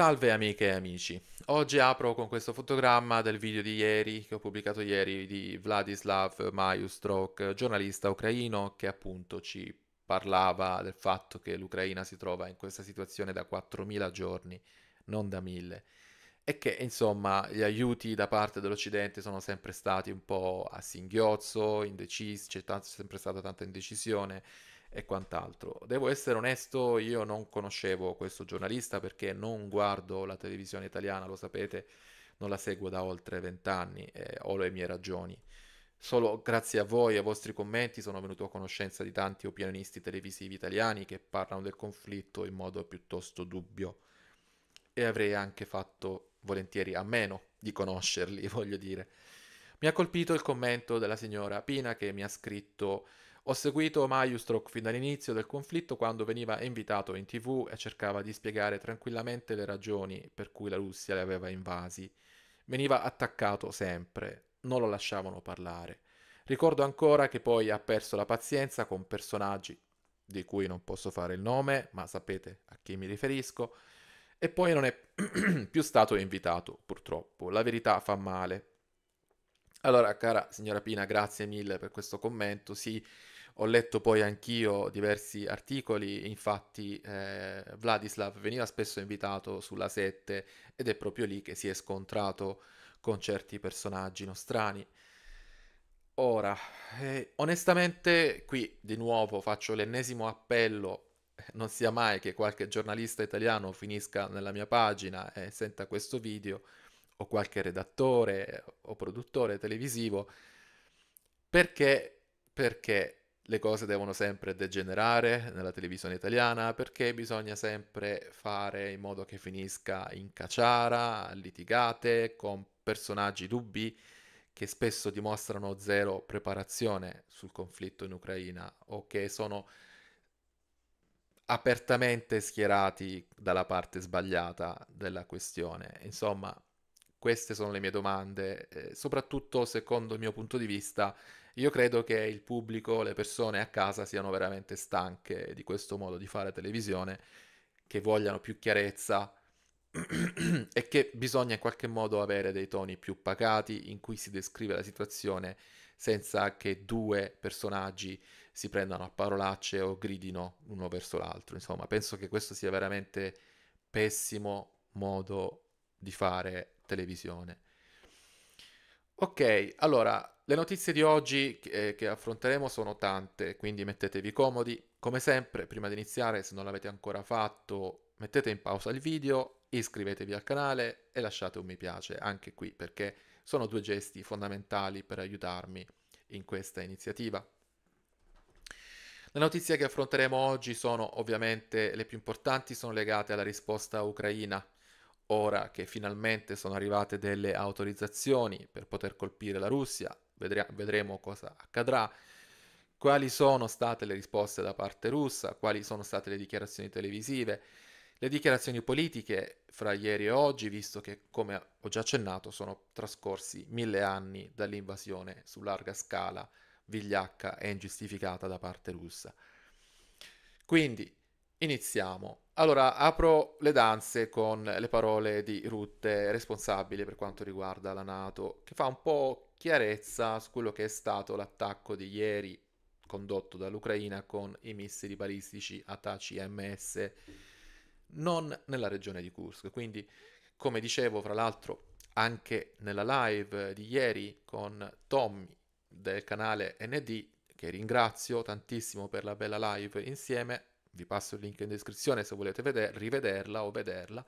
Salve amiche e amici, oggi apro con questo fotogramma del video di ieri, che ho pubblicato ieri, di Vladislav Majustrok, giornalista ucraino che appunto ci parlava del fatto che l'Ucraina si trova in questa situazione da 4.000 giorni, non da 1.000, e che insomma gli aiuti da parte dell'Occidente sono sempre stati un po' a singhiozzo, indecisi, c'è t- sempre stata tanta indecisione, e quant'altro. Devo essere onesto, io non conoscevo questo giornalista perché non guardo la televisione italiana, lo sapete, non la seguo da oltre vent'anni e ho le mie ragioni. Solo grazie a voi e ai vostri commenti sono venuto a conoscenza di tanti opinionisti televisivi italiani che parlano del conflitto in modo piuttosto dubbio e avrei anche fatto volentieri a meno di conoscerli, voglio dire. Mi ha colpito il commento della signora Pina che mi ha scritto ho seguito Majustrok fin dall'inizio del conflitto quando veniva invitato in tv e cercava di spiegare tranquillamente le ragioni per cui la Russia le aveva invasi. Veniva attaccato sempre, non lo lasciavano parlare. Ricordo ancora che poi ha perso la pazienza con personaggi di cui non posso fare il nome, ma sapete a chi mi riferisco, e poi non è più stato invitato, purtroppo. La verità fa male. Allora, cara signora Pina, grazie mille per questo commento. Sì, ho letto poi anch'io diversi articoli, infatti eh, Vladislav veniva spesso invitato sulla 7 ed è proprio lì che si è scontrato con certi personaggi nostrani. Ora, eh, onestamente qui di nuovo faccio l'ennesimo appello eh, non sia mai che qualche giornalista italiano finisca nella mia pagina e senta questo video, o qualche redattore o produttore televisivo, perché, perché le cose devono sempre degenerare nella televisione italiana perché bisogna sempre fare in modo che finisca in cacciara, litigate con personaggi dubbi che spesso dimostrano zero preparazione sul conflitto in Ucraina o che sono apertamente schierati dalla parte sbagliata della questione. Insomma, queste sono le mie domande, eh, soprattutto secondo il mio punto di vista io credo che il pubblico, le persone a casa siano veramente stanche di questo modo di fare televisione, che vogliano più chiarezza e che bisogna in qualche modo avere dei toni più pacati in cui si descrive la situazione senza che due personaggi si prendano a parolacce o gridino uno verso l'altro. Insomma, penso che questo sia veramente pessimo modo di fare televisione. Ok, allora, le notizie di oggi che, eh, che affronteremo sono tante, quindi mettetevi comodi. Come sempre, prima di iniziare, se non l'avete ancora fatto, mettete in pausa il video, iscrivetevi al canale e lasciate un mi piace anche qui, perché sono due gesti fondamentali per aiutarmi in questa iniziativa. Le notizie che affronteremo oggi sono ovviamente le più importanti, sono legate alla risposta ucraina ora che finalmente sono arrivate delle autorizzazioni per poter colpire la Russia, vedre- vedremo cosa accadrà, quali sono state le risposte da parte russa, quali sono state le dichiarazioni televisive, le dichiarazioni politiche fra ieri e oggi, visto che, come ho già accennato, sono trascorsi mille anni dall'invasione su larga scala, vigliacca e ingiustificata da parte russa. Quindi, iniziamo allora, apro le danze con le parole di Rutte, responsabile per quanto riguarda la Nato, che fa un po' chiarezza su quello che è stato l'attacco di ieri condotto dall'Ucraina con i missili balistici MS, non nella regione di Kursk. Quindi, come dicevo, fra l'altro, anche nella live di ieri con Tommy del canale ND, che ringrazio tantissimo per la bella live insieme, vi passo il link in descrizione se volete veder- rivederla o vederla.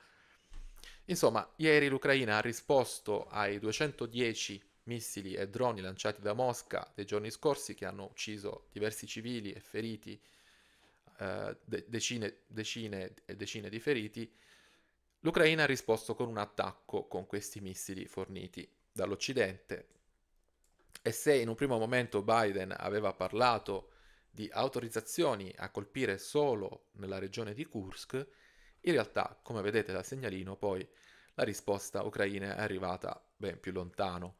Insomma, ieri l'Ucraina ha risposto ai 210 missili e droni lanciati da Mosca dei giorni scorsi che hanno ucciso diversi civili e feriti, eh, decine, decine e decine di feriti. L'Ucraina ha risposto con un attacco con questi missili forniti dall'Occidente. E se in un primo momento Biden aveva parlato di autorizzazioni a colpire solo nella regione di Kursk, in realtà, come vedete dal segnalino, poi la risposta ucraina è arrivata ben più lontano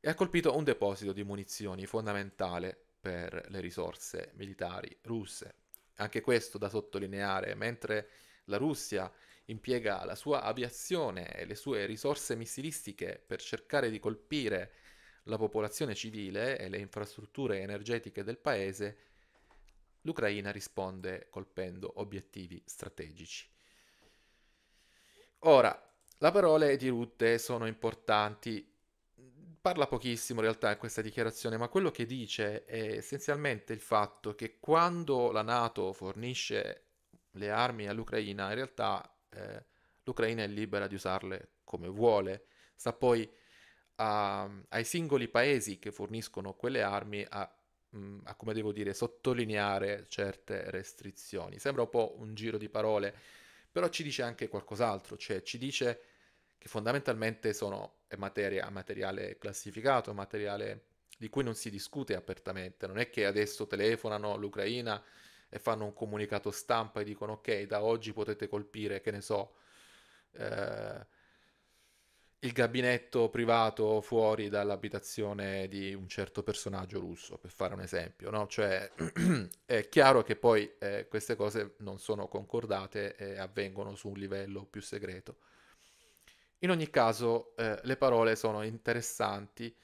e ha colpito un deposito di munizioni fondamentale per le risorse militari russe. Anche questo da sottolineare, mentre la Russia impiega la sua aviazione e le sue risorse missilistiche per cercare di colpire la popolazione civile e le infrastrutture energetiche del paese, L'Ucraina risponde colpendo obiettivi strategici. Ora, le parole di Rutte sono importanti. Parla pochissimo in realtà in questa dichiarazione, ma quello che dice è essenzialmente il fatto che quando la Nato fornisce le armi all'Ucraina, in realtà eh, l'Ucraina è libera di usarle come vuole. Sta poi a, ai singoli paesi che forniscono quelle armi a Mm, a come devo dire, sottolineare certe restrizioni. Sembra un po' un giro di parole, però ci dice anche qualcos'altro, cioè ci dice che fondamentalmente sono materia, materiale classificato, materiale di cui non si discute apertamente, non è che adesso telefonano l'Ucraina e fanno un comunicato stampa e dicono ok, da oggi potete colpire, che ne so, eh, il gabinetto privato fuori dall'abitazione di un certo personaggio russo, per fare un esempio, no? Cioè, è chiaro che poi eh, queste cose non sono concordate e avvengono su un livello più segreto. In ogni caso, eh, le parole sono interessanti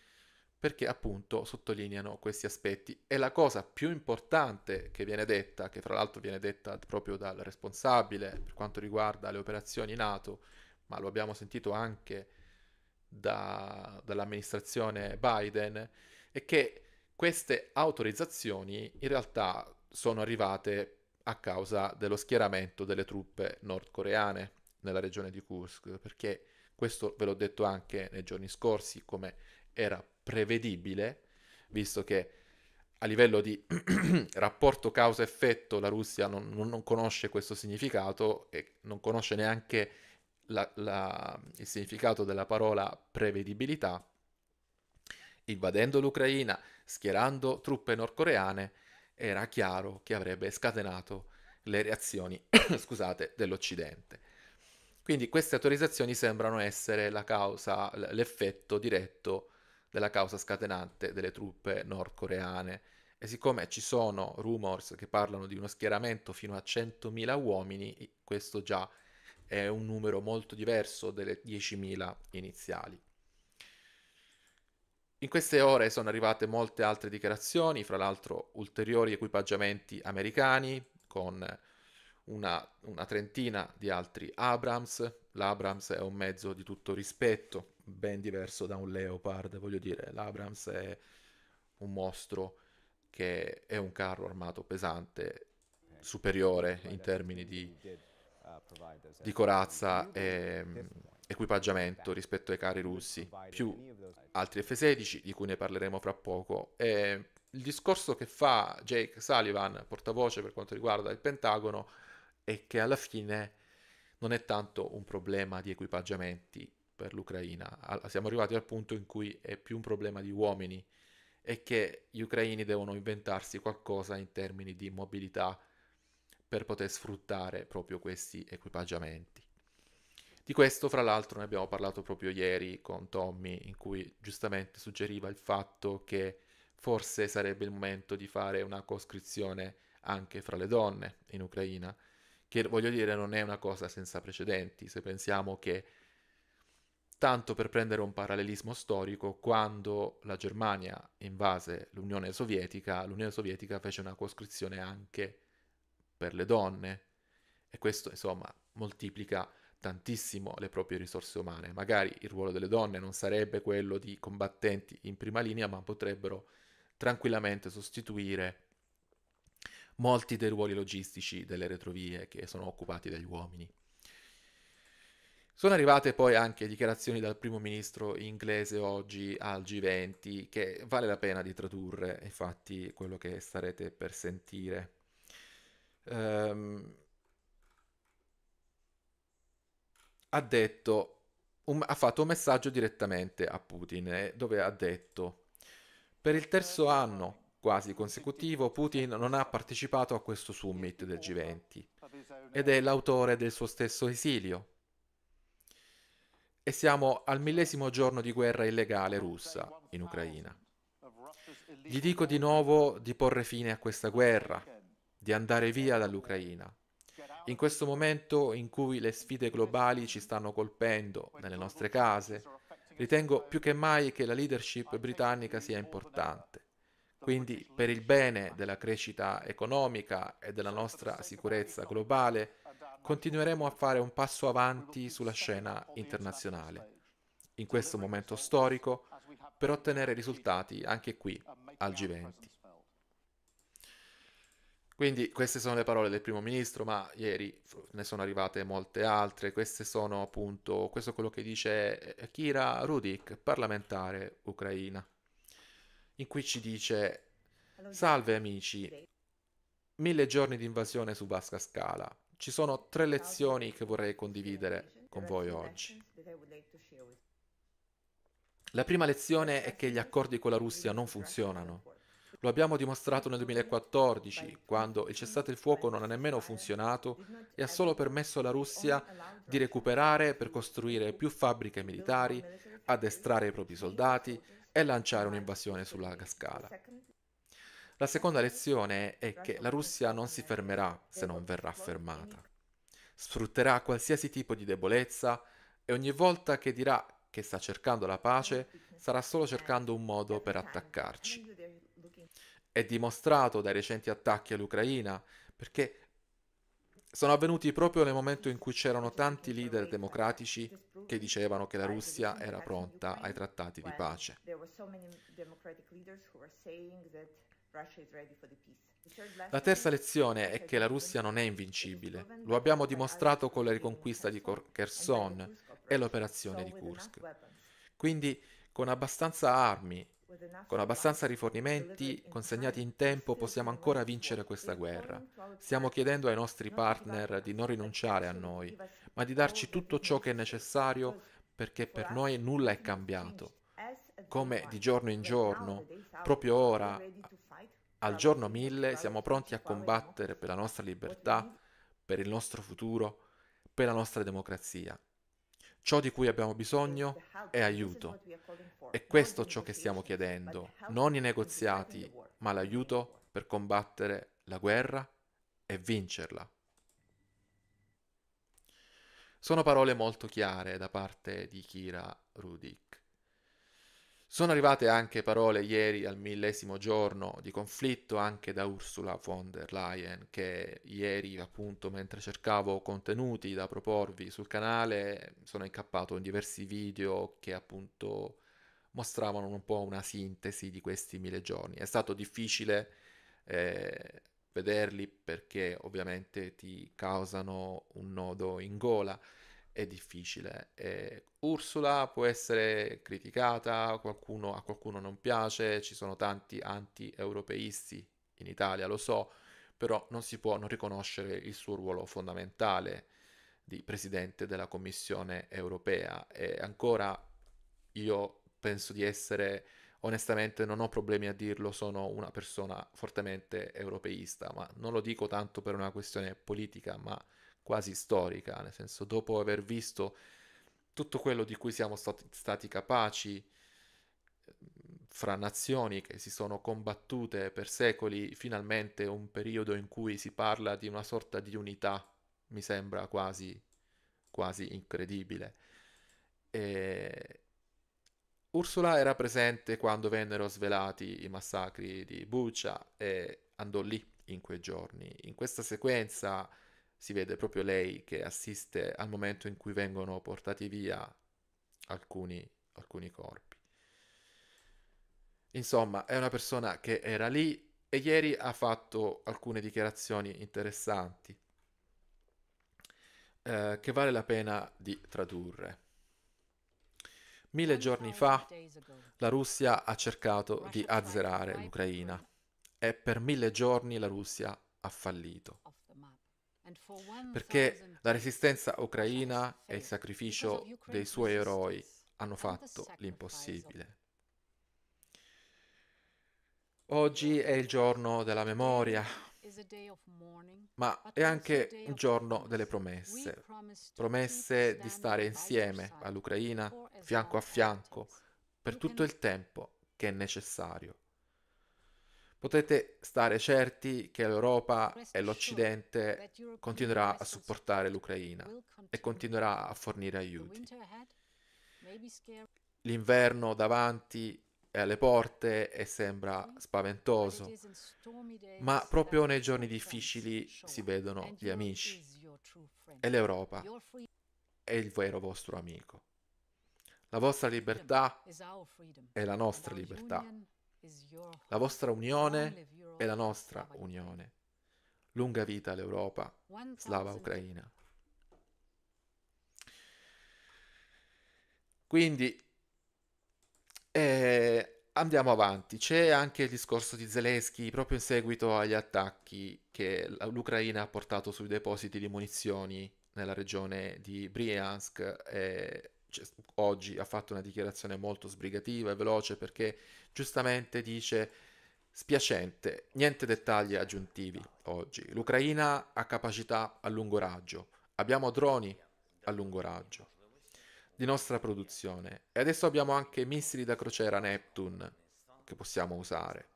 perché appunto sottolineano questi aspetti e la cosa più importante che viene detta, che fra l'altro viene detta proprio dal responsabile per quanto riguarda le operazioni NATO, ma lo abbiamo sentito anche da, dall'amministrazione Biden è che queste autorizzazioni in realtà sono arrivate a causa dello schieramento delle truppe nordcoreane nella regione di Kursk, perché questo ve l'ho detto anche nei giorni scorsi, come era prevedibile, visto che a livello di rapporto causa-effetto la Russia non, non, conosce questo significato e non conosce neanche la, la, il significato della parola prevedibilità, invadendo l'Ucraina, schierando truppe nordcoreane, era chiaro che avrebbe scatenato le reazioni scusate, dell'Occidente. Quindi queste autorizzazioni sembrano essere causa, l'effetto diretto della causa scatenante delle truppe nordcoreane. E siccome ci sono rumors che parlano di uno schieramento fino a 100.000 uomini, questo già è è un numero molto diverso delle 10.000 iniziali. In queste ore sono arrivate molte altre dichiarazioni, fra l'altro ulteriori equipaggiamenti americani con una, una trentina di altri Abrams. L'Abrams è un mezzo di tutto rispetto, ben diverso da un Leopard, voglio dire, l'Abrams è un mostro che è un carro armato pesante eh, superiore in termini di di corazza e mm, equipaggiamento rispetto ai carri russi, più altri F-16 di cui ne parleremo fra poco. E il discorso che fa Jake Sullivan, portavoce per quanto riguarda il Pentagono, è che alla fine non è tanto un problema di equipaggiamenti per l'Ucraina, siamo arrivati al punto in cui è più un problema di uomini e che gli ucraini devono inventarsi qualcosa in termini di mobilità per poter sfruttare proprio questi equipaggiamenti. Di questo, fra l'altro, ne abbiamo parlato proprio ieri con Tommy, in cui giustamente suggeriva il fatto che forse sarebbe il momento di fare una coscrizione anche fra le donne in Ucraina, che voglio dire non è una cosa senza precedenti, se pensiamo che Tanto per prendere un parallelismo storico, quando la Germania invase l'Unione Sovietica, l'Unione Sovietica fece una coscrizione anche per le donne. E questo, insomma, moltiplica tantissimo le proprie risorse umane. Magari il ruolo delle donne non sarebbe quello di combattenti in prima linea, ma potrebbero tranquillamente sostituire molti dei ruoli logistici delle retrovie che sono occupati dagli uomini. Sono arrivate poi anche dichiarazioni dal primo ministro inglese oggi al G20 che vale la pena di tradurre, infatti quello che starete per sentire ehm, ha detto, un, ha fatto un messaggio direttamente a Putin eh, dove ha detto, per il terzo anno quasi consecutivo Putin non ha partecipato a questo summit del G20 ed è l'autore del suo stesso esilio. E siamo al millesimo giorno di guerra illegale russa in Ucraina. Gli dico di nuovo di porre fine a questa guerra, di andare via dall'Ucraina. In questo momento in cui le sfide globali ci stanno colpendo nelle nostre case, ritengo più che mai che la leadership britannica sia importante. Quindi per il bene della crescita economica e della nostra sicurezza globale, continueremo a fare un passo avanti sulla scena internazionale, in questo momento storico, per ottenere risultati anche qui al G20. Quindi queste sono le parole del primo ministro, ma ieri ne sono arrivate molte altre. Queste sono appunto, questo è quello che dice eh, Kira Rudik, parlamentare ucraina, in cui ci dice, salve amici, mille giorni di invasione su vasta scala. Ci sono tre lezioni che vorrei condividere con voi oggi. La prima lezione è che gli accordi con la Russia non funzionano. Lo abbiamo dimostrato nel 2014, quando il cessate il fuoco non ha nemmeno funzionato e ha solo permesso alla Russia di recuperare per costruire più fabbriche militari, addestrare i propri soldati e lanciare un'invasione su larga scala. La seconda lezione è che la Russia non si fermerà se non verrà fermata. Sfrutterà qualsiasi tipo di debolezza e ogni volta che dirà che sta cercando la pace, sarà solo cercando un modo per attaccarci. È dimostrato dai recenti attacchi all'Ucraina, perché sono avvenuti proprio nel momento in cui c'erano tanti leader democratici che dicevano che la Russia era pronta ai trattati di pace. La terza lezione è che la Russia non è invincibile. Lo abbiamo dimostrato con la riconquista di Kherson e l'operazione di Kursk. Quindi, con abbastanza armi con abbastanza rifornimenti consegnati in tempo possiamo ancora vincere questa guerra. Stiamo chiedendo ai nostri partner di non rinunciare a noi, ma di darci tutto ciò che è necessario perché per noi nulla è cambiato. Come di giorno in giorno, proprio ora, al giorno mille, siamo pronti a combattere per la nostra libertà, per il nostro futuro, per la nostra democrazia. Ciò di cui abbiamo bisogno è aiuto. E questo ciò che stiamo chiedendo, non i negoziati, ma l'aiuto per combattere la guerra e vincerla. Sono parole molto chiare da parte di Kira Rudik. Sono arrivate anche parole ieri al millesimo giorno di conflitto anche da Ursula von der Leyen che ieri appunto mentre cercavo contenuti da proporvi sul canale sono incappato in diversi video che appunto mostravano un po' una sintesi di questi mille giorni. È stato difficile eh, vederli perché ovviamente ti causano un nodo in gola è difficile. Eh, Ursula può essere criticata, qualcuno, a qualcuno non piace, ci sono tanti anti-europeisti in Italia, lo so, però non si può non riconoscere il suo ruolo fondamentale di presidente della Commissione europea e ancora io penso di essere onestamente non ho problemi a dirlo, sono una persona fortemente europeista, ma non lo dico tanto per una questione politica, ma quasi storica, nel senso dopo aver visto tutto quello di cui siamo stati, stati capaci fra nazioni che si sono combattute per secoli, finalmente un periodo in cui si parla di una sorta di unità, mi sembra quasi, quasi incredibile. E... Ursula era presente quando vennero svelati i massacri di Buccia e andò lì in quei giorni. In questa sequenza si vede proprio lei che assiste al momento in cui vengono portati via alcuni, alcuni corpi. Insomma, è una persona che era lì e ieri ha fatto alcune dichiarazioni interessanti eh, che vale la pena di tradurre. Mille giorni fa la Russia ha cercato di azzerare l'Ucraina e per mille giorni la Russia ha fallito perché la resistenza ucraina e il sacrificio dei suoi eroi hanno fatto l'impossibile. Oggi è il giorno della memoria, ma è anche un giorno delle promesse, promesse di stare insieme all'Ucraina, fianco a fianco, per tutto il tempo che è necessario. Potete stare certi che l'Europa e l'Occidente continuerà a supportare l'Ucraina e continuerà a fornire aiuti. L'inverno davanti è alle porte e sembra spaventoso, ma proprio nei giorni difficili si vedono gli amici e l'Europa è il vero vostro amico. La vostra libertà è la nostra libertà. La vostra unione è la nostra unione. Lunga vita all'Europa, slava Ucraina. Quindi eh, andiamo avanti. C'è anche il discorso di Zelensky proprio in seguito agli attacchi che l'Ucraina ha portato sui depositi di munizioni nella regione di Briansk. e oggi ha fatto una dichiarazione molto sbrigativa e veloce perché giustamente dice spiacente, niente dettagli aggiuntivi oggi. L'Ucraina ha capacità a lungo raggio, abbiamo droni a lungo raggio di nostra produzione e adesso abbiamo anche missili da crociera Neptune che possiamo usare.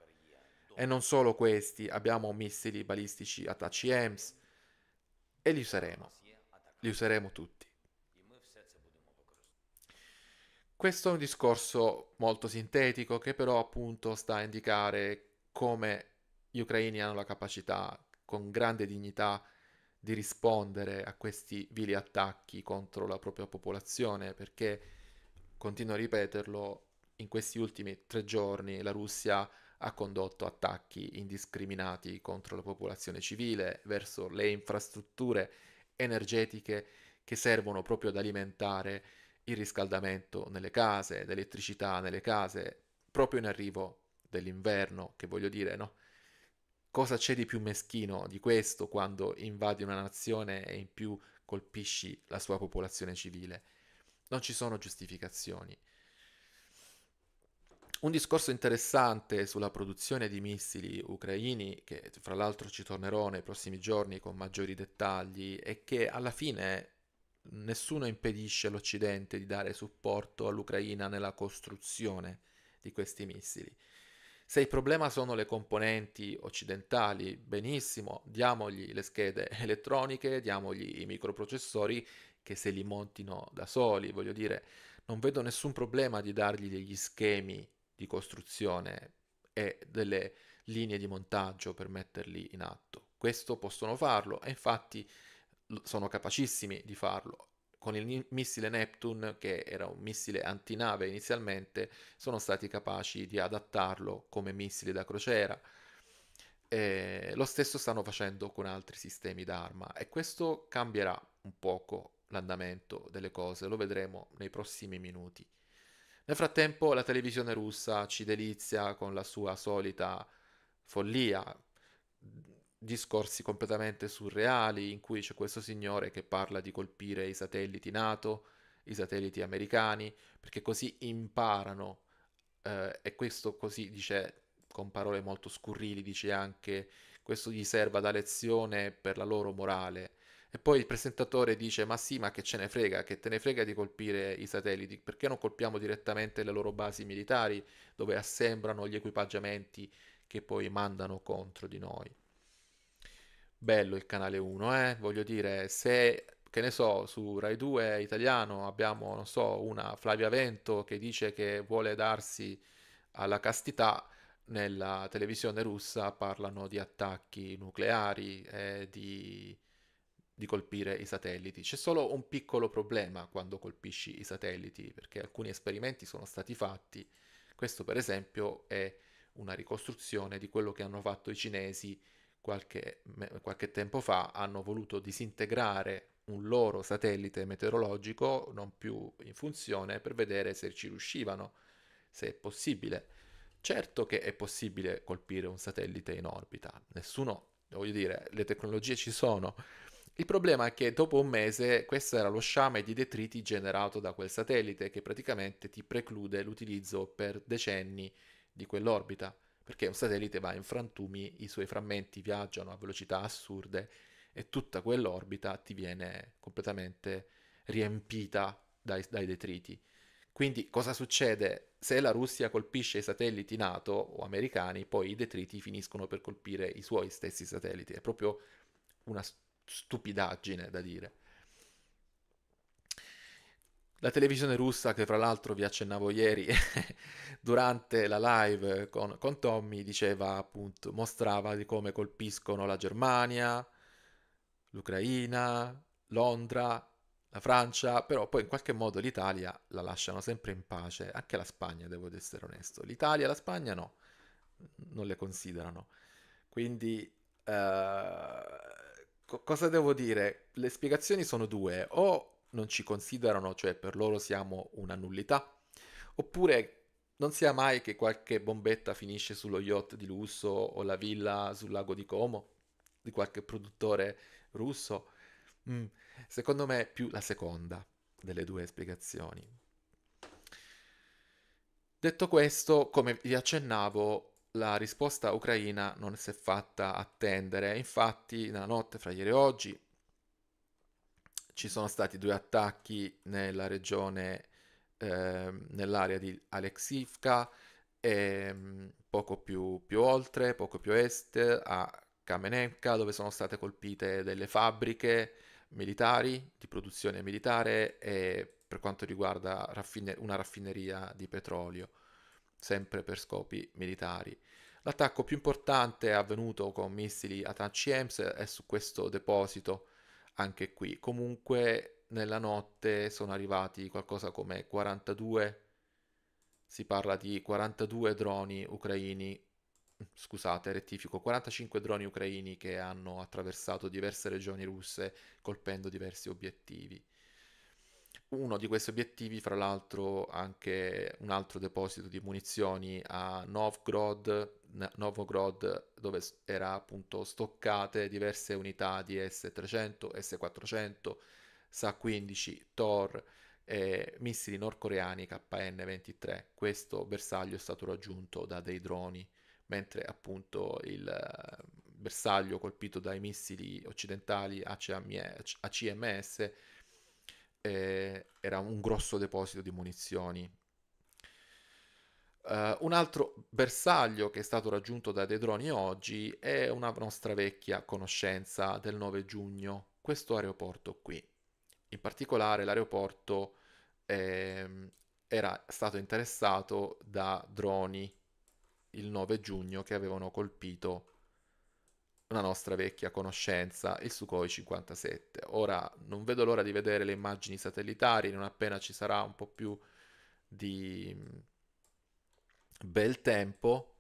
E non solo questi, abbiamo missili balistici ATACMS e li useremo. Li useremo tutti. Questo è un discorso molto sintetico che però appunto sta a indicare come gli ucraini hanno la capacità con grande dignità di rispondere a questi vili attacchi contro la propria popolazione perché, continuo a ripeterlo, in questi ultimi tre giorni la Russia ha condotto attacchi indiscriminati contro la popolazione civile, verso le infrastrutture energetiche che servono proprio ad alimentare il riscaldamento nelle case, l'elettricità nelle case, proprio in arrivo dell'inverno, che voglio dire, no? Cosa c'è di più meschino di questo quando invadi una nazione e in più colpisci la sua popolazione civile? Non ci sono giustificazioni. Un discorso interessante sulla produzione di missili ucraini, che fra l'altro ci tornerò nei prossimi giorni con maggiori dettagli, è che alla fine nessuno impedisce all'Occidente di dare supporto all'Ucraina nella costruzione di questi missili. Se il problema sono le componenti occidentali, benissimo, diamogli le schede elettroniche, diamogli i microprocessori che se li montino da soli, voglio dire, non vedo nessun problema di dargli degli schemi di costruzione e delle linee di montaggio per metterli in atto. Questo possono farlo e infatti sono capacissimi di farlo. Con il missile Neptune, che era un missile antinave inizialmente, sono stati capaci di adattarlo come missile da crociera. E lo stesso stanno facendo con altri sistemi d'arma e questo cambierà un poco l'andamento delle cose, lo vedremo nei prossimi minuti. Nel frattempo la televisione russa ci delizia con la sua solita follia, discorsi completamente surreali in cui c'è questo signore che parla di colpire i satelliti NATO, i satelliti americani, perché così imparano eh, e questo così dice con parole molto scurrili, dice anche questo gli serva da lezione per la loro morale. E poi il presentatore dice: Ma sì, ma che ce ne frega, che te ne frega di colpire i satelliti? Perché non colpiamo direttamente le loro basi militari dove assembrano gli equipaggiamenti che poi mandano contro di noi? bello il canale 1, eh? voglio dire, se che ne so, su Rai 2 italiano abbiamo, non so, una Flavia Vento che dice che vuole darsi alla castità, nella televisione russa parlano di attacchi nucleari, eh, di, di colpire i satelliti. C'è solo un piccolo problema quando colpisci i satelliti, perché alcuni esperimenti sono stati fatti. Questo per esempio è una ricostruzione di quello che hanno fatto i cinesi qualche, qualche tempo fa hanno voluto disintegrare un loro satellite meteorologico non più in funzione per vedere se ci riuscivano, se è possibile. Certo che è possibile colpire un satellite in orbita, nessuno, voglio dire, le tecnologie ci sono. Il problema è che dopo un mese questo era lo sciame di detriti generato da quel satellite che praticamente ti preclude l'utilizzo per decenni di quell'orbita perché un satellite va in frantumi, i suoi frammenti viaggiano a velocità assurde e tutta quell'orbita ti viene completamente riempita dai, dai detriti. Quindi cosa succede? Se la Russia colpisce i satelliti NATO o americani, poi i detriti finiscono per colpire i suoi stessi satelliti. È proprio una stupidaggine da dire. La televisione russa, che fra l'altro vi accennavo ieri durante la live con, con, Tommy, diceva appunto, mostrava di come colpiscono la Germania, l'Ucraina, Londra, la Francia, però poi in qualche modo l'Italia la lasciano sempre in pace, anche la Spagna, devo essere onesto. L'Italia e la Spagna no, non le considerano. Quindi... Eh, cosa devo dire? Le spiegazioni sono due, o non ci considerano, cioè per loro siamo una nullità. Oppure non sia mai che qualche bombetta finisce sullo yacht di lusso o la villa sul lago di Como di qualche produttore russo. Mm, secondo me è più la seconda delle due spiegazioni. Detto questo, come vi accennavo, la risposta ucraina non si è fatta attendere. Infatti, nella notte fra ieri e oggi, ci sono stati due attacchi nella regione, eh, nell'area di Alexivka e ehm, poco più, più, oltre, poco più est, a Kamenevka, dove sono state colpite delle fabbriche militari, di produzione militare e per quanto riguarda raffine- una raffineria di petrolio, sempre per scopi militari. L'attacco più importante è avvenuto con missili ATACMS e su questo deposito anche qui. Comunque nella notte sono arrivati qualcosa come 42, si parla di 42 droni ucraini, scusate, rettifico, 45 droni ucraini che hanno attraversato diverse regioni russe colpendo diversi obiettivi uno di questi obiettivi, fra l'altro, anche un altro deposito di munizioni a Novgorod, Novogrod, dove era appunto stoccate diverse unità di S-300, S-400, SA-15, Thor e missili nordcoreani KN-23. Questo bersaglio è stato raggiunto da dei droni, mentre appunto il eh, bersaglio colpito dai missili occidentali ACMS eh, era un grosso deposito di munizioni. Uh, un altro bersaglio che è stato raggiunto da dei droni oggi è una nostra vecchia conoscenza del 9 giugno, questo aeroporto qui. In particolare l'aeroporto eh, era stato interessato da droni il 9 giugno che avevano colpito una nostra vecchia conoscenza, il Sukhoi 57. Ora non vedo l'ora di vedere le immagini satellitari, non appena ci sarà un po' più di mm, bel tempo,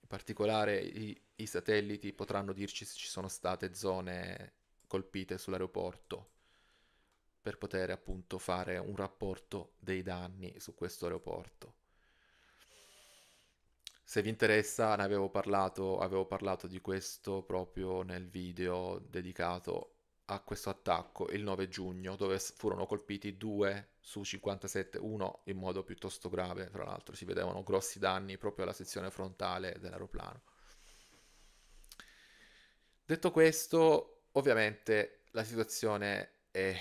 in particolare i, i satelliti potranno dirci se ci sono state zone colpite sull'aeroporto per poter appunto fare un rapporto dei danni su questo aeroporto. Se vi interessa, ne avevo parlato, avevo parlato di questo proprio nel video dedicato a questo attacco il 9 giugno, dove furono colpiti due su 57, uno in modo piuttosto grave, tra l'altro si vedevano grossi danni proprio alla sezione frontale dell'aeroplano. Detto questo, ovviamente la situazione è eh,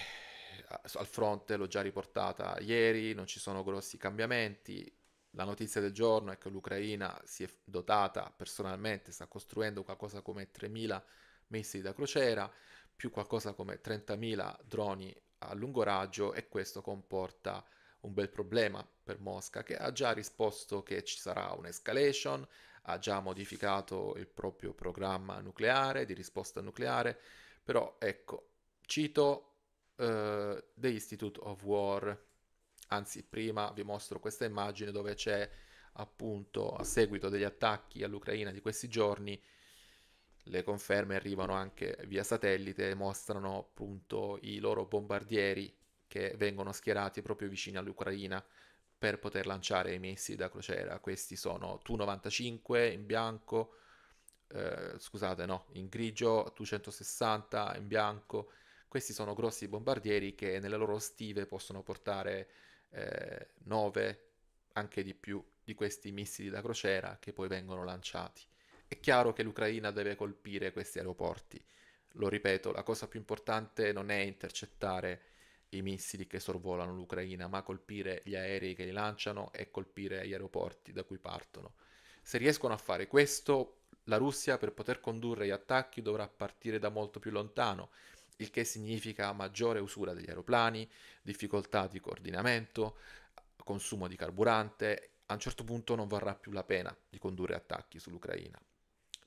al fronte, l'ho già riportata ieri, non ci sono grossi cambiamenti, la notizia del giorno è che l'Ucraina si è dotata personalmente, sta costruendo qualcosa come 3.000 missili da crociera, più qualcosa come 30.000 droni a lungo raggio e questo comporta un bel problema per Mosca che ha già risposto che ci sarà un'escalation, ha già modificato il proprio programma nucleare di risposta nucleare, però ecco, cito uh, The Institute of War anzi prima vi mostro questa immagine dove c'è appunto a seguito degli attacchi all'Ucraina di questi giorni le conferme arrivano anche via satellite e mostrano appunto i loro bombardieri che vengono schierati proprio vicino all'Ucraina per poter lanciare i missili da crociera. Questi sono Tu-95 in bianco, eh, scusate no, in grigio, Tu-160 in bianco. Questi sono grossi bombardieri che nelle loro stive possono portare eh, 9, anche di più, di questi missili da crociera che poi vengono lanciati. È chiaro che l'Ucraina deve colpire questi aeroporti. Lo ripeto, la cosa più importante non è intercettare i missili che sorvolano l'Ucraina, ma colpire gli aerei che li lanciano e colpire gli aeroporti da cui partono. Se riescono a fare questo, la Russia per poter condurre gli attacchi dovrà partire da molto più lontano il che significa maggiore usura degli aeroplani, difficoltà di coordinamento, consumo di carburante. A un certo punto non varrà più la pena di condurre attacchi sull'Ucraina,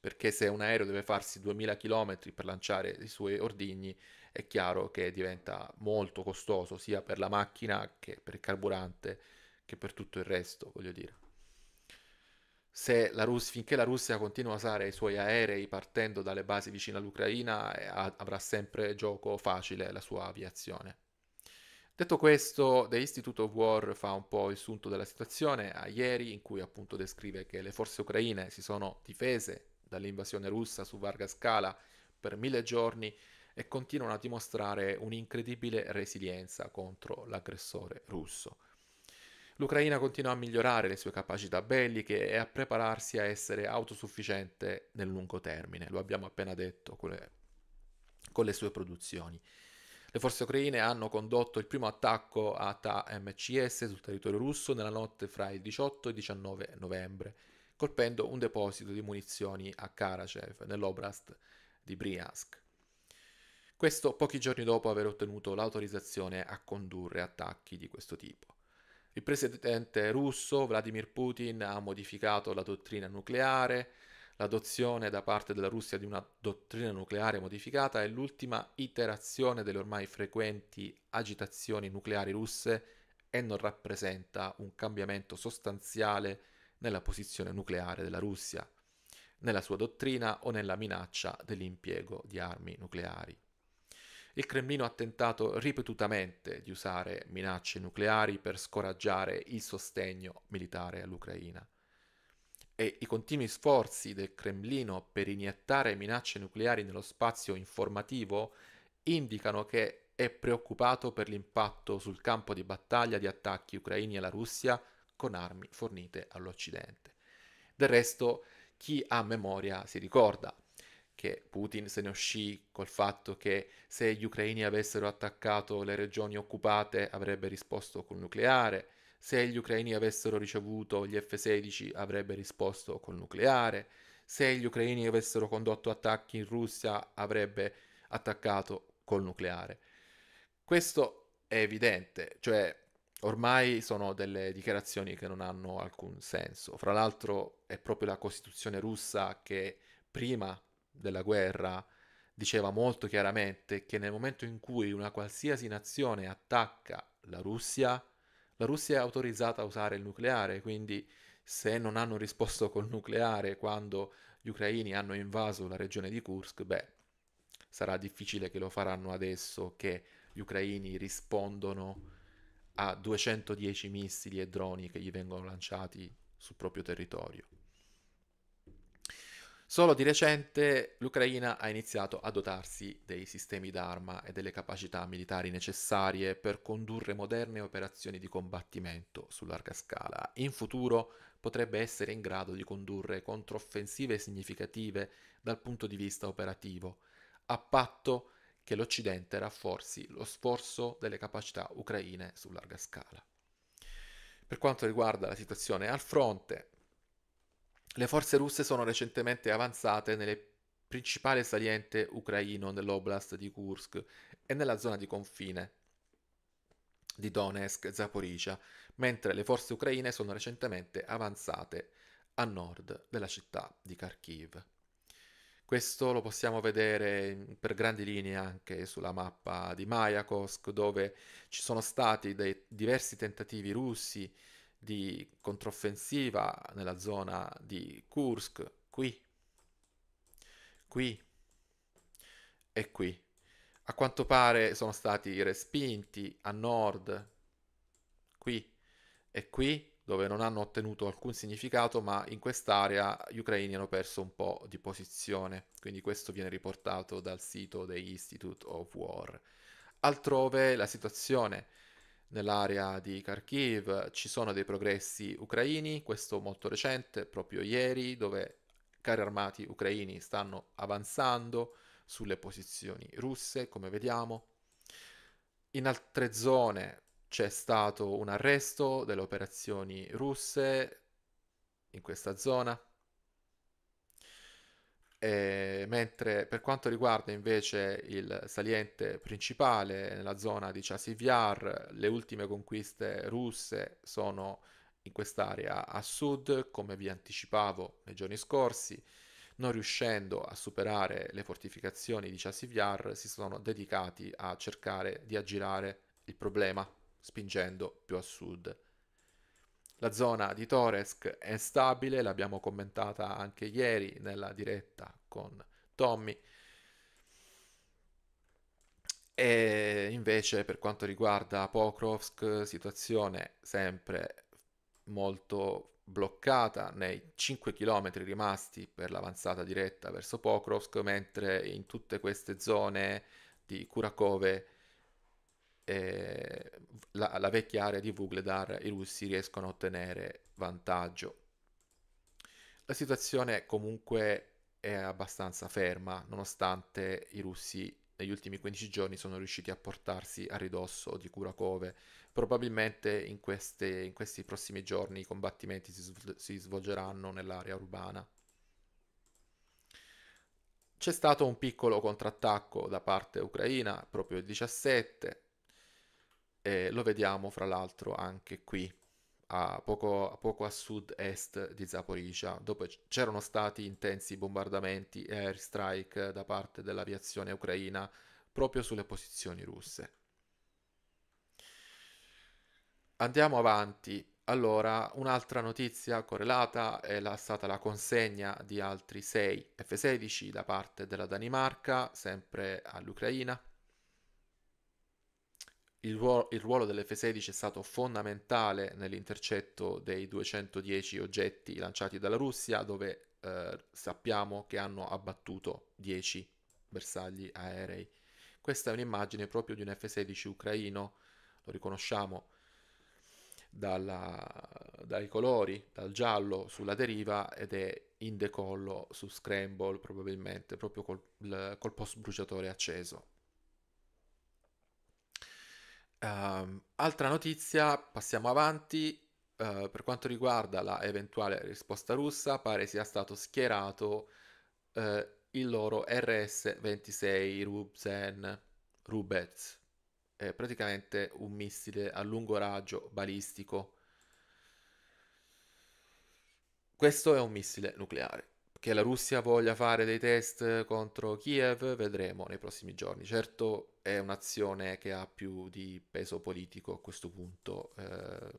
perché se un aereo deve farsi 2000 km per lanciare i suoi ordigni, è chiaro che diventa molto costoso sia per la macchina che per il carburante che per tutto il resto, voglio dire. La Russia, finché la Russia continua a usare i suoi aerei partendo dalle basi vicine all'Ucraina, eh, avrà sempre gioco facile la sua aviazione. Detto questo, The Institute of War fa un po' il sunto della situazione a ieri, in cui appunto descrive che le forze ucraine si sono difese dall'invasione russa su larga scala per mille giorni e continuano a dimostrare un'incredibile resilienza contro l'aggressore russo. L'Ucraina continua a migliorare le sue capacità belliche e a prepararsi a essere autosufficiente nel lungo termine, lo abbiamo appena detto con le, con le sue produzioni. Le forze ucraine hanno condotto il primo attacco a TMCS sul territorio russo nella notte fra il 18 e il 19 novembre, colpendo un deposito di munizioni a Karachev, nell'oblast di Briansk. Questo pochi giorni dopo aver ottenuto l'autorizzazione a condurre attacchi di questo tipo. Il presidente russo Vladimir Putin ha modificato la dottrina nucleare, l'adozione da parte della Russia di una dottrina nucleare modificata è l'ultima iterazione delle ormai frequenti agitazioni nucleari russe e non rappresenta un cambiamento sostanziale nella posizione nucleare della Russia, nella sua dottrina o nella minaccia dell'impiego di armi nucleari. Il Cremlino ha tentato ripetutamente di usare minacce nucleari per scoraggiare il sostegno militare all'Ucraina. E i continui sforzi del Cremlino per iniettare minacce nucleari nello spazio informativo indicano che è preoccupato per l'impatto sul campo di battaglia di attacchi ucraini alla Russia con armi fornite all'Occidente. Del resto, chi ha memoria si ricorda che Putin se ne uscì col fatto che se gli ucraini avessero attaccato le regioni occupate avrebbe risposto col nucleare, se gli ucraini avessero ricevuto gli F-16 avrebbe risposto col nucleare, se gli ucraini avessero condotto attacchi in Russia avrebbe attaccato col nucleare. Questo è evidente, cioè ormai sono delle dichiarazioni che non hanno alcun senso. Fra l'altro è proprio la Costituzione russa che prima della guerra diceva molto chiaramente che nel momento in cui una qualsiasi nazione attacca la Russia, la Russia è autorizzata a usare il nucleare, quindi se non hanno risposto col nucleare quando gli ucraini hanno invaso la regione di Kursk, beh, sarà difficile che lo faranno adesso che gli ucraini rispondono a 210 missili e droni che gli vengono lanciati sul proprio territorio. Solo di recente l'Ucraina ha iniziato a dotarsi dei sistemi d'arma e delle capacità militari necessarie per condurre moderne operazioni di combattimento su larga scala. In futuro potrebbe essere in grado di condurre controffensive significative dal punto di vista operativo, a patto che l'Occidente rafforzi lo sforzo delle capacità ucraine su larga scala. Per quanto riguarda la situazione al fronte, le forze russe sono recentemente avanzate nelle principale saliente ucraino nell'oblast di Kursk e nella zona di confine di Donetsk e Zaporizia, mentre le forze ucraine sono recentemente avanzate a nord della città di Kharkiv. Questo lo possiamo vedere per grandi linee anche sulla mappa di Mayakovsk, dove ci sono stati dei diversi tentativi russi di controffensiva nella zona di Kursk, qui, qui e qui. A quanto pare sono stati respinti a nord, qui e qui, dove non hanno ottenuto alcun significato, ma in quest'area gli ucraini hanno perso un po' di posizione. Quindi questo viene riportato dal sito degli Institute of War. Altrove la situazione nell'area di Kharkiv, ci sono dei progressi ucraini, questo molto recente, proprio ieri, dove carri armati ucraini stanno avanzando sulle posizioni russe, come vediamo. In altre zone c'è stato un arresto delle operazioni russe in questa zona. Eh, mentre per quanto riguarda invece il saliente principale nella zona di Chasiviar, le ultime conquiste russe sono in quest'area a sud, come vi anticipavo nei giorni scorsi, non riuscendo a superare le fortificazioni di Chasiviar, si sono dedicati a cercare di aggirare il problema, spingendo più a sud. La zona di Toresk è stabile, l'abbiamo commentata anche ieri nella diretta con Tommy. E invece per quanto riguarda Pokrovsk, situazione sempre molto bloccata nei 5 km rimasti per l'avanzata diretta verso Pokrovsk, mentre in tutte queste zone di Kurakove eh, la, la, vecchia area di Vugledar i russi riescono a ottenere vantaggio. La situazione comunque è abbastanza ferma, nonostante i russi negli ultimi 15 giorni sono riusciti a portarsi a ridosso di Kurakove. Probabilmente in, queste, in questi prossimi giorni i combattimenti si, svol- si svolgeranno nell'area urbana. C'è stato un piccolo contrattacco da parte ucraina proprio il 17, e lo vediamo fra l'altro anche qui, a poco, a poco a sud-est di Zaporizia, dove c'erano stati intensi bombardamenti e airstrike da parte dell'aviazione ucraina proprio sulle posizioni russe. Andiamo avanti. Allora, un'altra notizia correlata è la, stata la consegna di altri 6 F-16 da parte della Danimarca, sempre all'Ucraina. Il ruolo, il ruolo dell'F-16 è stato fondamentale nell'intercetto dei 210 oggetti lanciati dalla Russia, dove eh, sappiamo che hanno abbattuto 10 bersagli aerei. Questa è un'immagine proprio di un F-16 ucraino, lo riconosciamo dalla, dai colori, dal giallo sulla deriva ed è in decollo su Scramble probabilmente, proprio col, col post bruciatore acceso. Um, altra notizia, passiamo avanti. Uh, per quanto riguarda la eventuale risposta russa, pare sia stato schierato uh, il loro RS-26 Rubzen Rubets, è praticamente un missile a lungo raggio balistico. Questo è un missile nucleare. Che la Russia voglia fare dei test contro Kiev, vedremo nei prossimi giorni. Certo è un'azione che ha più di peso politico a questo punto. Eh,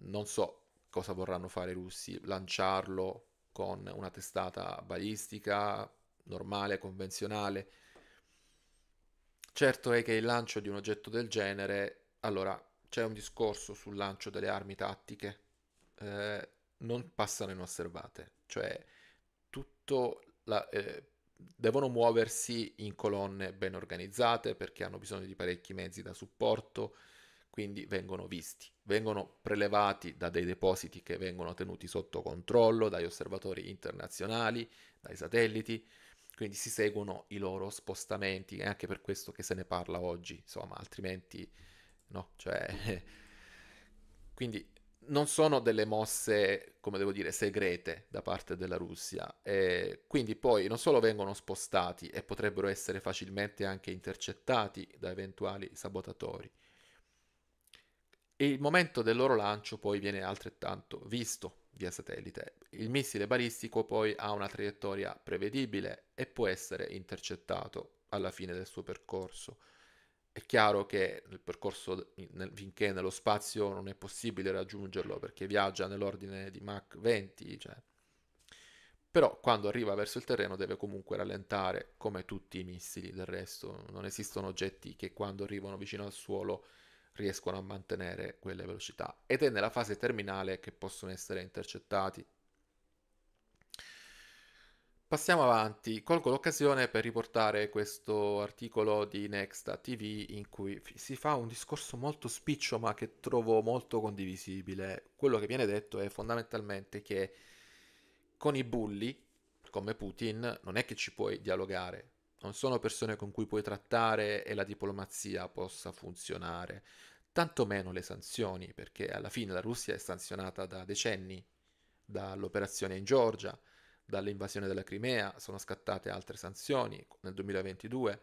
non so cosa vorranno fare i russi, lanciarlo con una testata balistica normale, convenzionale. Certo è che il lancio di un oggetto del genere, allora c'è un discorso sul lancio delle armi tattiche, eh, non passano inosservate, cioè tutto la, eh, devono muoversi in colonne ben organizzate perché hanno bisogno di parecchi mezzi da supporto, quindi vengono visti, vengono prelevati da dei depositi che vengono tenuti sotto controllo, dagli osservatori internazionali, dai satelliti, quindi si seguono i loro spostamenti, è anche per questo che se ne parla oggi, insomma, altrimenti no, cioè... quindi non sono delle mosse, come devo dire, segrete da parte della Russia. E quindi poi non solo vengono spostati e potrebbero essere facilmente anche intercettati da eventuali sabotatori. E il momento del loro lancio poi viene altrettanto visto via satellite. Il missile balistico poi ha una traiettoria prevedibile e può essere intercettato alla fine del suo percorso. È chiaro che nel percorso, nel, finché nello spazio non è possibile raggiungerlo perché viaggia nell'ordine di Mach 20, cioè. però quando arriva verso il terreno deve comunque rallentare, come tutti i missili del resto. Non esistono oggetti che quando arrivano vicino al suolo riescono a mantenere quelle velocità. Ed è nella fase terminale che possono essere intercettati Passiamo avanti, colgo l'occasione per riportare questo articolo di Nexta TV in cui si fa un discorso molto spiccio ma che trovo molto condivisibile. Quello che viene detto è fondamentalmente che con i bulli, come Putin, non è che ci puoi dialogare, non sono persone con cui puoi trattare e la diplomazia possa funzionare, tantomeno le sanzioni, perché alla fine la Russia è sanzionata da decenni dall'operazione in Georgia dall'invasione della Crimea, sono scattate altre sanzioni nel 2022,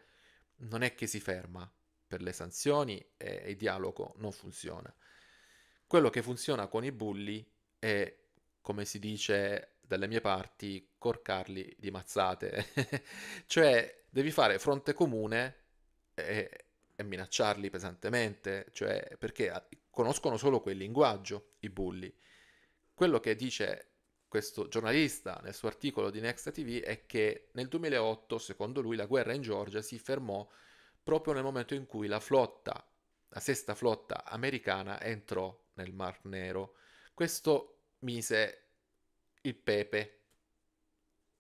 non è che si ferma per le sanzioni e il dialogo non funziona. Quello che funziona con i bulli è, come si dice dalle mie parti, corcarli di mazzate, cioè devi fare fronte comune e, e minacciarli pesantemente, cioè perché conoscono solo quel linguaggio, i bulli. Quello che dice questo giornalista nel suo articolo di Next TV è che nel 2008, secondo lui, la guerra in Georgia si fermò proprio nel momento in cui la flotta, la sesta flotta americana, entrò nel Mar Nero. Questo mise il pepe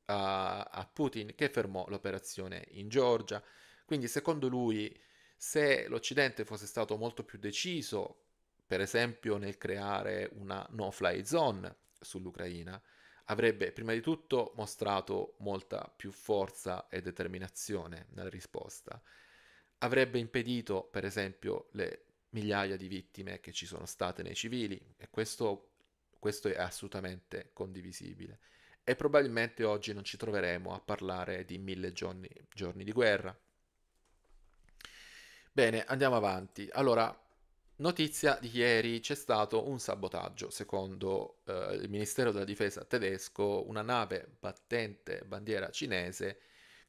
a, a Putin che fermò l'operazione in Georgia. Quindi, secondo lui, se l'Occidente fosse stato molto più deciso, per esempio nel creare una no-fly zone, sull'Ucraina avrebbe prima di tutto mostrato molta più forza e determinazione nella risposta, avrebbe impedito per esempio le migliaia di vittime che ci sono state nei civili e questo, questo è assolutamente condivisibile e probabilmente oggi non ci troveremo a parlare di mille giorni, giorni di guerra. Bene, andiamo avanti. Allora, Notizia di ieri c'è stato un sabotaggio, secondo eh, il Ministero della Difesa tedesco, una nave battente bandiera cinese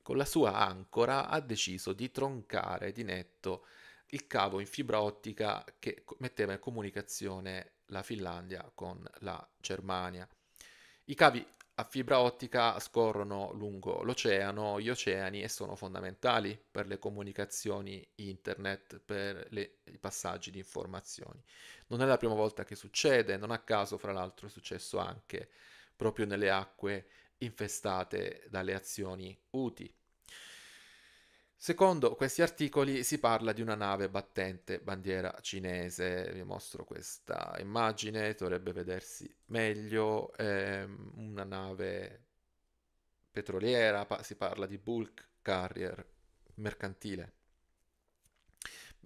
con la sua ancora ha deciso di troncare di netto il cavo in fibra ottica che metteva in comunicazione la Finlandia con la Germania. I cavi a fibra ottica scorrono lungo l'oceano, gli oceani e sono fondamentali per le comunicazioni internet, per le, i passaggi di informazioni. Non è la prima volta che succede, non a caso fra l'altro è successo anche proprio nelle acque infestate dalle azioni UTI. Secondo questi articoli si parla di una nave battente bandiera cinese, vi mostro questa immagine, dovrebbe vedersi meglio, è ehm, una nave petroliera, si parla di bulk carrier mercantile.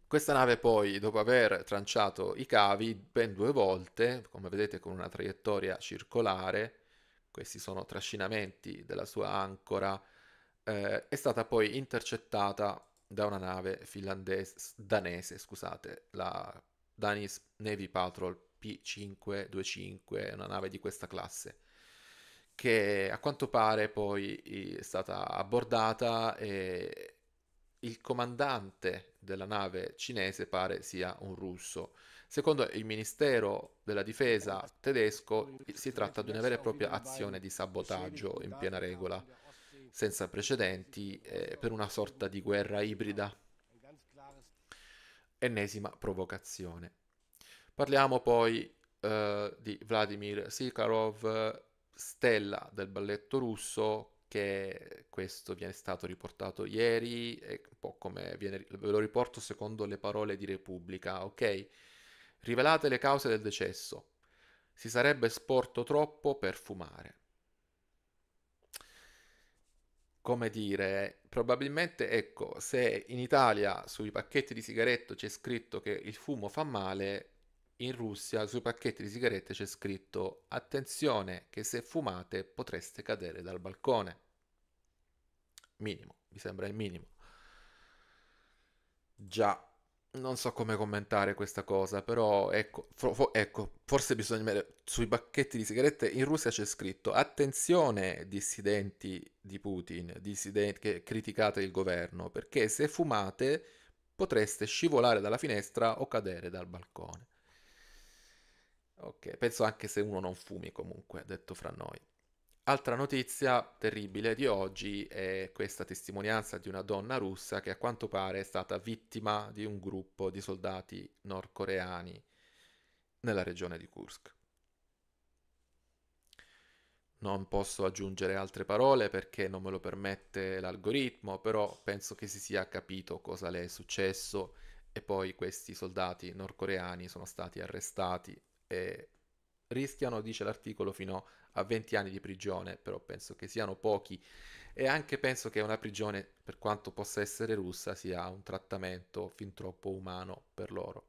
Questa nave poi, dopo aver tranciato i cavi ben due volte, come vedete con una traiettoria circolare, questi sono trascinamenti della sua ancora, eh, è stata poi intercettata da una nave finlandese, danese, scusate, la Danish Navy Patrol P525, una nave di questa classe, che a quanto pare poi è stata abbordata e il comandante della nave cinese pare sia un russo. Secondo il Ministero della Difesa tedesco si tratta di una vera e propria azione di sabotaggio in piena regola senza precedenti eh, per una sorta di guerra ibrida. Ennesima provocazione. Parliamo poi eh, di Vladimir Sikharov, stella del balletto russo, che questo viene stato riportato ieri, un po' come viene, ve lo riporto secondo le parole di Repubblica, ok? Rivelate le cause del decesso. Si sarebbe sporto troppo per fumare come dire, probabilmente, ecco, se in Italia sui pacchetti di sigaretto c'è scritto che il fumo fa male, in Russia sui pacchetti di sigarette c'è scritto attenzione che se fumate potreste cadere dal balcone. Minimo, mi sembra il minimo. Già non so come commentare questa cosa, però ecco, fo- ecco forse bisogna vedere sui bacchetti di sigarette in Russia c'è scritto attenzione dissidenti di Putin, dissidenti che criticate il governo, perché se fumate potreste scivolare dalla finestra o cadere dal balcone. Ok, penso anche se uno non fumi comunque, detto fra noi. Altra notizia terribile di oggi è questa testimonianza di una donna russa che a quanto pare è stata vittima di un gruppo di soldati nordcoreani nella regione di Kursk. Non posso aggiungere altre parole perché non me lo permette l'algoritmo, però penso che si sia capito cosa le è successo e poi questi soldati nordcoreani sono stati arrestati e rischiano, dice l'articolo, fino a 20 anni di prigione, però penso che siano pochi e anche penso che una prigione, per quanto possa essere russa, sia un trattamento fin troppo umano per loro.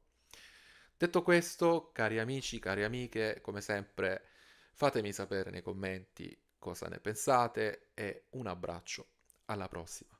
Detto questo, cari amici, cari amiche, come sempre fatemi sapere nei commenti cosa ne pensate e un abbraccio, alla prossima.